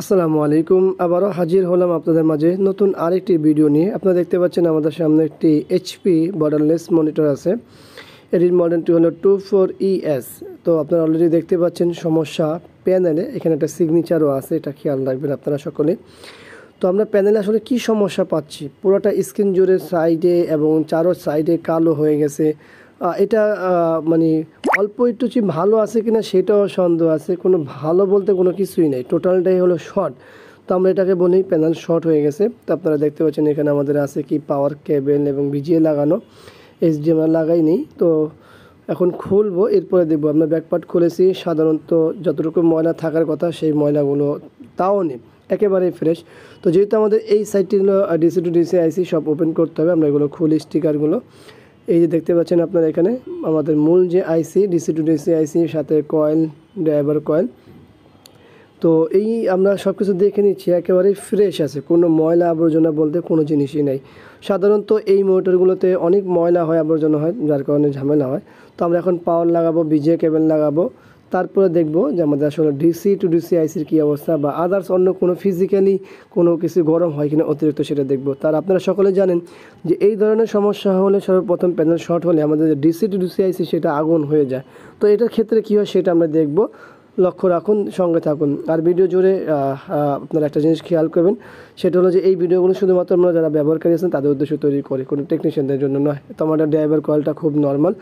আসসালামু আলাইকুম আবারও হাজির হলাম আপনাদের মাঝে নতুন আরেকটি ভিডিও নিয়ে আপনারা দেখতে পাচ্ছেন আমাদের সামনে একটি এইচপি বর্ডারলেস মনিটর আছে এটির মডেলটি হলো টু ফোর ইএস তো আপনারা অলরেডি দেখতে পাচ্ছেন সমস্যা প্যানেলে এখানে একটা সিগনেচারও আছে এটা খেয়াল রাখবেন আপনারা সকলে তো আমরা প্যানেলে আসলে কি সমস্যা পাচ্ছি পুরোটা স্ক্রিন জোরে সাইডে এবং চারো সাইডে কালো হয়ে গেছে এটা মানে অল্প একটু যে ভালো আছে কিনা সেটাও সন্দেহ আছে কোনো ভালো বলতে কোনো কিছুই নেই টোটালটাই হলো শর্ট তো আমরা এটাকে বলি প্যানেল শর্ট হয়ে গেছে তো আপনারা দেখতে পাচ্ছেন এখানে আমাদের আছে কি পাওয়ার কেবেল এবং ভিজিয়ে লাগানো এসডি আমরা লাগাইনি তো এখন খুলবো এরপরে দেখবো আমরা ব্যাকপার্ট খুলেছি সাধারণত যতটুকু ময়লা থাকার কথা সেই ময়লাগুলো তাও নেই একেবারেই ফ্রেশ তো যেহেতু আমাদের এই সাইডটি হলো ডিসি টু ডিসি আইসি সব ওপেন করতে হবে আমরা এগুলো খুলি স্টিকারগুলো এই যে দেখতে পাচ্ছেন আপনারা এখানে আমাদের মূল যে IC DC to DC IC সাথে কয়েল ড্রাইভার কয়েল তো এই আমরা সব কিছু দেখে নিচ্ছি একেবারেই ফ্রেশ আছে কোনো ময়লা আবর্জনা বলতে কোনো জিনিসই নেই সাধারণত এই মোটরগুলোতে অনেক ময়লা হয় আবর্জনা হয় যার কারণে ঝামেলা হয় তো আমরা এখন পাওয়ার লাগাবো বিজে কেবল লাগাবো তারপরে দেখব যে আমাদের আসলে ডিসি টু ডিসি আইসির কী অবস্থা বা আদার্স অন্য কোনো ফিজিক্যালি কোনো কিছু গরম হয় কিনা অতিরিক্ত সেটা দেখব তার আপনারা সকলে জানেন যে এই ধরনের সমস্যা হলে সর্বপ্রথম প্যানেল শর্ট হলে আমাদের ডিসি টু ডিসি আইসি সেটা আগুন হয়ে যায় তো এটার ক্ষেত্রে কী হয় সেটা আমরা দেখব লক্ষ্য রাখুন সঙ্গে থাকুন আর ভিডিও জুড়ে আপনারা একটা জিনিস খেয়াল করবেন সেটা হলো যে এই ভিডিওগুলো শুধুমাত্র আমরা যারা ব্যবহারকারী আছেন তাদের উদ্দেশ্য তৈরি করে কোনো টেকনিশিয়ানদের জন্য নয় তো আমাদের ড্রাইভার কলটা খুব নর্মাল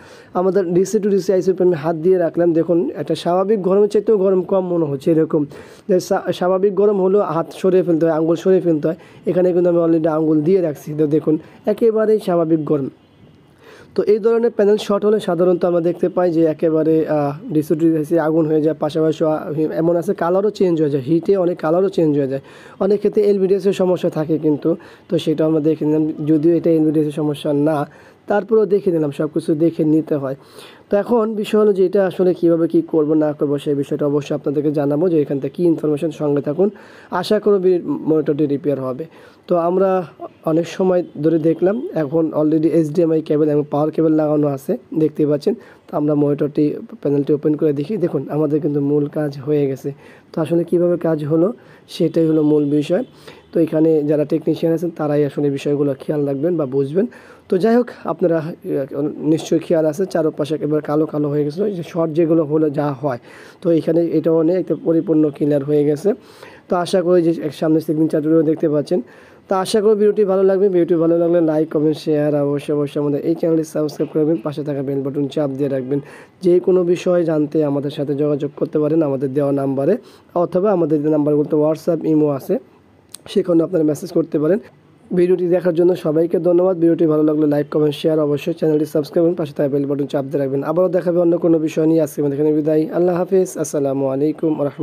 আমাদের ডিসি টু ডিসি আইসি আমি হাত দিয়ে রাখলাম দেখুন একটা স্বাভাবিক গরমের চাইতেও গরম কম মনে হচ্ছে এরকম যে স্বাভাবিক গরম হলেও হাত সরিয়ে ফেলতে হয় আঙুল সরিয়ে ফেলতে হয় এখানে কিন্তু আমি অলরেডি আঙুল দিয়ে রাখছি তো দেখুন একেবারেই স্বাভাবিক গরম তো এই ধরনের প্যানেল শর্ট হলে সাধারণত আমরা দেখতে পাই যে একেবারে ডিসুডিসি আগুন হয়ে যায় পাশাপাশি এমন আছে কালারও চেঞ্জ হয়ে যায় হিটে অনেক কালারও চেঞ্জ হয়ে যায় অনেক ক্ষেত্রে এলবিডিএসের সমস্যা থাকে কিন্তু তো সেটা আমরা দেখে নিলাম যদিও এটা এলবিডিএসের সমস্যা না তারপরেও দেখে নিলাম সব কিছু দেখে নিতে হয় তো এখন বিষয় হলো যে এটা আসলে কীভাবে কী করব না করবো সেই বিষয়টা অবশ্যই আপনাদেরকে জানাবো যে এখান থেকে কী ইনফরমেশন সঙ্গে থাকুন আশা করব মনিটরটি রিপেয়ার হবে তো আমরা অনেক সময় ধরে দেখলাম এখন অলরেডি এইচডিএমআই কেবল এবং পাওয়ার কেবল লাগানো আছে দেখতে পাচ্ছেন তো আমরা মনিটরটি প্যানেলটি ওপেন করে দেখি দেখুন আমাদের কিন্তু মূল কাজ হয়ে গেছে তো আসলে কিভাবে কাজ হলো সেটাই হলো মূল বিষয় তো এখানে যারা টেকনিশিয়ান আছেন তারাই আসলে বিষয়গুলো খেয়াল রাখবেন বা বুঝবেন তো যাই হোক আপনারা নিশ্চয়ই খেয়াল আছে চারপাশে এবং একবার কালো কালো হয়ে গেছে যে শর্ট যেগুলো হলো যা হয় তো এখানে এটা অনেক একটা পরিপূর্ণ ক্লিয়ার হয়ে গেছে তো আশা করি যে সামনে সিগনেচারগুলো দেখতে পাচ্ছেন তো আশা করি ভিডিওটি ভালো লাগবে ভিডিওটি ভালো লাগলে লাইক কমেন্ট শেয়ার অবশ্যই অবশ্যই আমাদের এই চ্যানেলটি সাবস্ক্রাইব করবেন পাশে থাকা বেল বাটন চাপ দিয়ে রাখবেন যে কোনো বিষয়ে জানতে আমাদের সাথে যোগাযোগ করতে পারেন আমাদের দেওয়া নাম্বারে অথবা আমাদের যে নাম্বারগুলো হোয়াটসঅ্যাপ ইমো আছে সেখানে আপনারা মেসেজ করতে পারেন ভিডিওটি দেখার জন্য সবাইকে ধন্যবাদ ভিডিওটি ভালো লাগলে লাইক কমেন্ট শেয়ার অবশ্যই চ্যানেলটি সাবস্ক্রাইব করুন পাশে বেল বাটন চাপ দিয়ে রাখবেন আবারও দেখাবে অন্য কোনো বিষয় নিয়ে আজকে এখানে বিদায় আল্লাহ হাফিজ আসসালামু আলাইকুম রহমতুল্লাহ